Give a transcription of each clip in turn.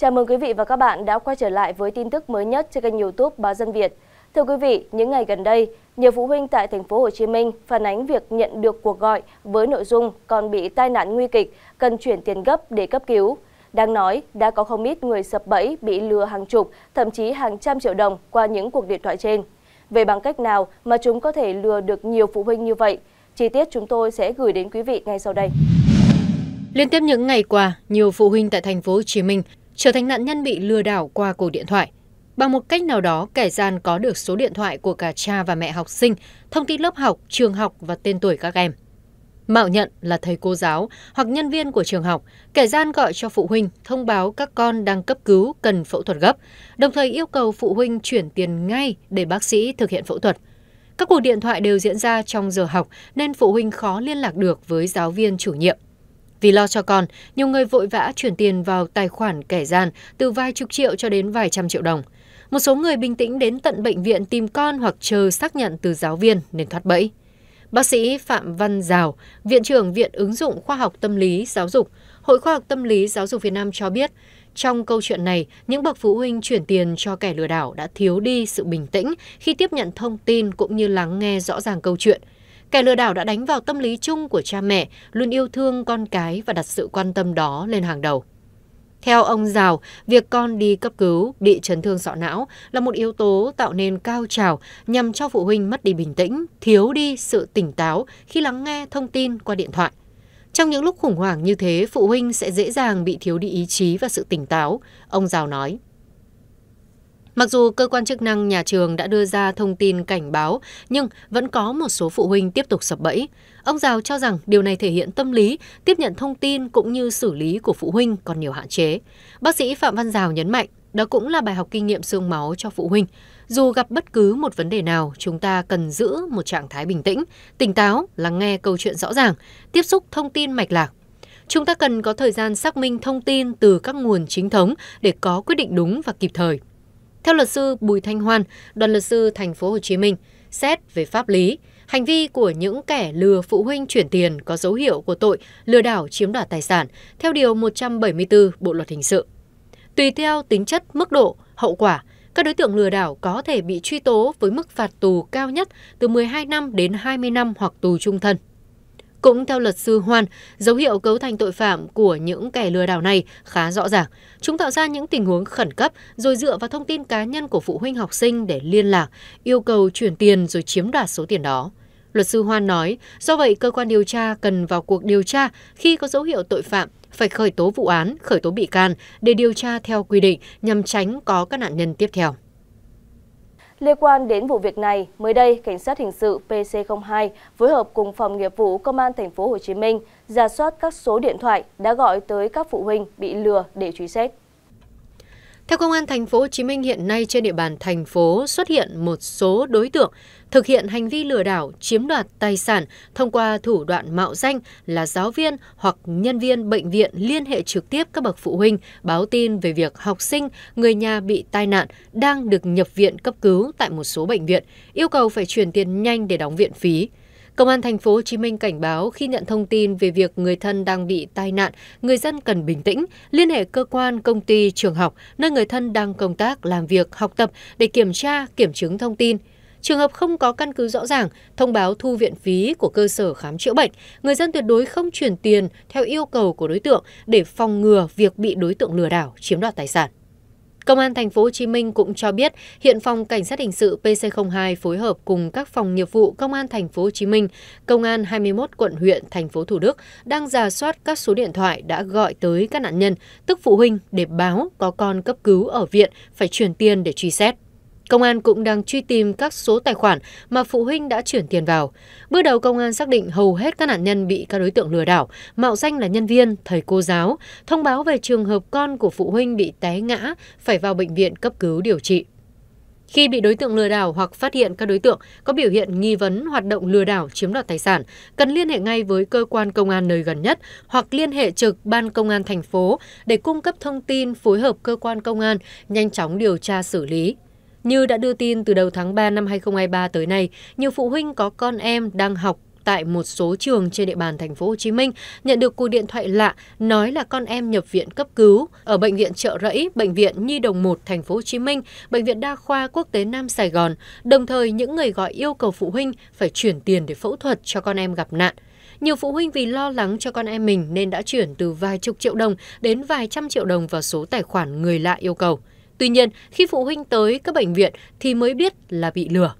Chào mừng quý vị và các bạn đã quay trở lại với tin tức mới nhất trên kênh YouTube Báo Dân Việt. Thưa quý vị, những ngày gần đây, nhiều phụ huynh tại thành phố Hồ Chí Minh phản ánh việc nhận được cuộc gọi với nội dung còn bị tai nạn nguy kịch, cần chuyển tiền gấp để cấp cứu. Đang nói, đã có không ít người sập bẫy bị lừa hàng chục, thậm chí hàng trăm triệu đồng qua những cuộc điện thoại trên. Về bằng cách nào mà chúng có thể lừa được nhiều phụ huynh như vậy? Chi tiết chúng tôi sẽ gửi đến quý vị ngay sau đây. Liên tiếp những ngày qua, nhiều phụ huynh tại thành phố Hồ Chí Minh trở thành nạn nhân bị lừa đảo qua cuộc điện thoại. Bằng một cách nào đó, kẻ gian có được số điện thoại của cả cha và mẹ học sinh, thông tin lớp học, trường học và tên tuổi các em. Mạo nhận là thầy cô giáo hoặc nhân viên của trường học, kẻ gian gọi cho phụ huynh thông báo các con đang cấp cứu cần phẫu thuật gấp, đồng thời yêu cầu phụ huynh chuyển tiền ngay để bác sĩ thực hiện phẫu thuật. Các cuộc điện thoại đều diễn ra trong giờ học nên phụ huynh khó liên lạc được với giáo viên chủ nhiệm vì lo cho con nhiều người vội vã chuyển tiền vào tài khoản kẻ gian từ vài chục triệu cho đến vài trăm triệu đồng một số người bình tĩnh đến tận bệnh viện tìm con hoặc chờ xác nhận từ giáo viên nên thoát bẫy bác sĩ phạm văn giào viện trưởng viện ứng dụng khoa học tâm lý giáo dục hội khoa học tâm lý giáo dục việt nam cho biết trong câu chuyện này, những bậc phụ huynh chuyển tiền cho kẻ lừa đảo đã thiếu đi sự bình tĩnh khi tiếp nhận thông tin cũng như lắng nghe rõ ràng câu chuyện kẻ lừa đảo đã đánh vào tâm lý chung của cha mẹ luôn yêu thương con cái và đặt sự quan tâm đó lên hàng đầu theo ông Giào, việc con đi cấp cứu bị chấn thương sọ não là một yếu tố tạo nên cao trào nhằm cho phụ huynh mất đi bình tĩnh, thiếu đi sự tỉnh táo khi lắng nghe thông tin qua điện thoại. Trong những lúc khủng hoảng như thế, phụ huynh sẽ dễ dàng bị thiếu đi ý chí và sự tỉnh táo, ông Giào nói mặc dù cơ quan chức năng nhà trường đã đưa ra thông tin cảnh báo nhưng vẫn có một số phụ huynh tiếp tục sập bẫy ông giào cho rằng điều này thể hiện tâm lý tiếp nhận thông tin cũng như xử lý của phụ huynh còn nhiều hạn chế bác sĩ phạm văn giào nhấn mạnh đó cũng là bài học kinh nghiệm xương máu cho phụ huynh dù gặp bất cứ một vấn đề nào chúng ta cần giữ một trạng thái bình tĩnh tỉnh táo lắng nghe câu chuyện rõ ràng tiếp xúc thông tin mạch lạc chúng ta cần có thời gian xác minh thông tin từ các nguồn chính thống để có quyết định đúng và kịp thời theo luật sư Bùi Thanh Hoan, đoàn luật sư Thành phố Hồ Chí Minh, xét về pháp lý, hành vi của những kẻ lừa phụ huynh chuyển tiền có dấu hiệu của tội lừa đảo chiếm đoạt tài sản theo điều 174 Bộ luật hình sự. Tùy theo tính chất, mức độ, hậu quả, các đối tượng lừa đảo có thể bị truy tố với mức phạt tù cao nhất từ 12 năm đến 20 năm hoặc tù trung thân. Cũng theo luật sư Hoan, dấu hiệu cấu thành tội phạm của những kẻ lừa đảo này khá rõ ràng. Chúng tạo ra những tình huống khẩn cấp rồi dựa vào thông tin cá nhân của phụ huynh học sinh để liên lạc, yêu cầu chuyển tiền rồi chiếm đoạt số tiền đó. Luật sư Hoan nói, do vậy cơ quan điều tra cần vào cuộc điều tra khi có dấu hiệu tội phạm phải khởi tố vụ án, khởi tố bị can để điều tra theo quy định nhằm tránh có các nạn nhân tiếp theo. Liên quan đến vụ việc này, mới đây, Cảnh sát hình sự PC02 phối hợp cùng phòng nghiệp vụ Công an thành phố Hồ Chí Minh ra soát các số điện thoại đã gọi tới các phụ huynh bị lừa để truy xét. Theo Công an Thành phố Hồ Chí Minh hiện nay trên địa bàn thành phố xuất hiện một số đối tượng thực hiện hành vi lừa đảo chiếm đoạt tài sản thông qua thủ đoạn mạo danh là giáo viên hoặc nhân viên bệnh viện liên hệ trực tiếp các bậc phụ huynh báo tin về việc học sinh, người nhà bị tai nạn đang được nhập viện cấp cứu tại một số bệnh viện, yêu cầu phải chuyển tiền nhanh để đóng viện phí. Công an thành phố Hồ Chí Minh cảnh báo khi nhận thông tin về việc người thân đang bị tai nạn, người dân cần bình tĩnh, liên hệ cơ quan, công ty, trường học nơi người thân đang công tác, làm việc, học tập để kiểm tra, kiểm chứng thông tin. Trường hợp không có căn cứ rõ ràng, thông báo thu viện phí của cơ sở khám chữa bệnh, người dân tuyệt đối không chuyển tiền theo yêu cầu của đối tượng để phòng ngừa việc bị đối tượng lừa đảo chiếm đoạt tài sản. Công an thành phố Hồ Chí Minh cũng cho biết hiện phòng cảnh sát hình sự PC02 phối hợp cùng các phòng nghiệp vụ Công an thành phố Hồ Chí Minh, Công an 21 quận huyện, thành phố Thủ Đức đang giả soát các số điện thoại đã gọi tới các nạn nhân, tức phụ huynh để báo có con cấp cứu ở viện phải chuyển tiền để truy xét. Công an cũng đang truy tìm các số tài khoản mà phụ huynh đã chuyển tiền vào. Bước đầu công an xác định hầu hết các nạn nhân bị các đối tượng lừa đảo, mạo danh là nhân viên, thầy cô giáo, thông báo về trường hợp con của phụ huynh bị té ngã, phải vào bệnh viện cấp cứu điều trị. Khi bị đối tượng lừa đảo hoặc phát hiện các đối tượng có biểu hiện nghi vấn hoạt động lừa đảo chiếm đoạt tài sản, cần liên hệ ngay với cơ quan công an nơi gần nhất hoặc liên hệ trực ban công an thành phố để cung cấp thông tin phối hợp cơ quan công an nhanh chóng điều tra xử lý. Như đã đưa tin từ đầu tháng 3 năm 2023 tới nay, nhiều phụ huynh có con em đang học tại một số trường trên địa bàn thành phố Hồ Chí Minh nhận được cuộc điện thoại lạ nói là con em nhập viện cấp cứu ở bệnh viện Trợ Rẫy, bệnh viện Nhi đồng 1 thành phố Hồ Chí Minh, bệnh viện Đa khoa Quốc tế Nam Sài Gòn. Đồng thời những người gọi yêu cầu phụ huynh phải chuyển tiền để phẫu thuật cho con em gặp nạn. Nhiều phụ huynh vì lo lắng cho con em mình nên đã chuyển từ vài chục triệu đồng đến vài trăm triệu đồng vào số tài khoản người lạ yêu cầu. Tuy nhiên, khi phụ huynh tới các bệnh viện thì mới biết là bị lừa.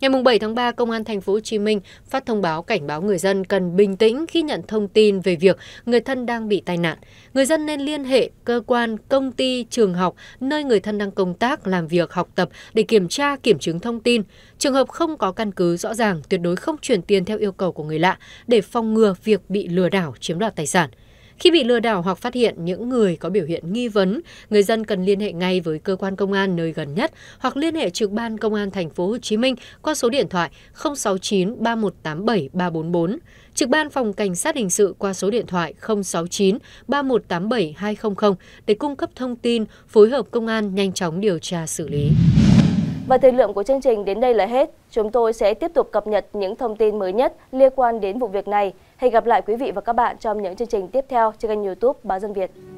Ngày 7 tháng 3, Công an thành phố Hồ Chí Minh phát thông báo cảnh báo người dân cần bình tĩnh khi nhận thông tin về việc người thân đang bị tai nạn. Người dân nên liên hệ cơ quan, công ty, trường học nơi người thân đang công tác, làm việc, học tập để kiểm tra, kiểm chứng thông tin. Trường hợp không có căn cứ rõ ràng, tuyệt đối không chuyển tiền theo yêu cầu của người lạ để phòng ngừa việc bị lừa đảo chiếm đoạt tài sản. Khi bị lừa đảo hoặc phát hiện những người có biểu hiện nghi vấn, người dân cần liên hệ ngay với cơ quan công an nơi gần nhất hoặc liên hệ trực ban công an thành phố Hồ Chí Minh qua số điện thoại 069 3187 344, trực ban phòng cảnh sát hình sự qua số điện thoại 069 3187 200 để cung cấp thông tin, phối hợp công an nhanh chóng điều tra xử lý. Và thời lượng của chương trình đến đây là hết. Chúng tôi sẽ tiếp tục cập nhật những thông tin mới nhất liên quan đến vụ việc này. Hẹn gặp lại quý vị và các bạn trong những chương trình tiếp theo trên kênh youtube Báo Dân Việt.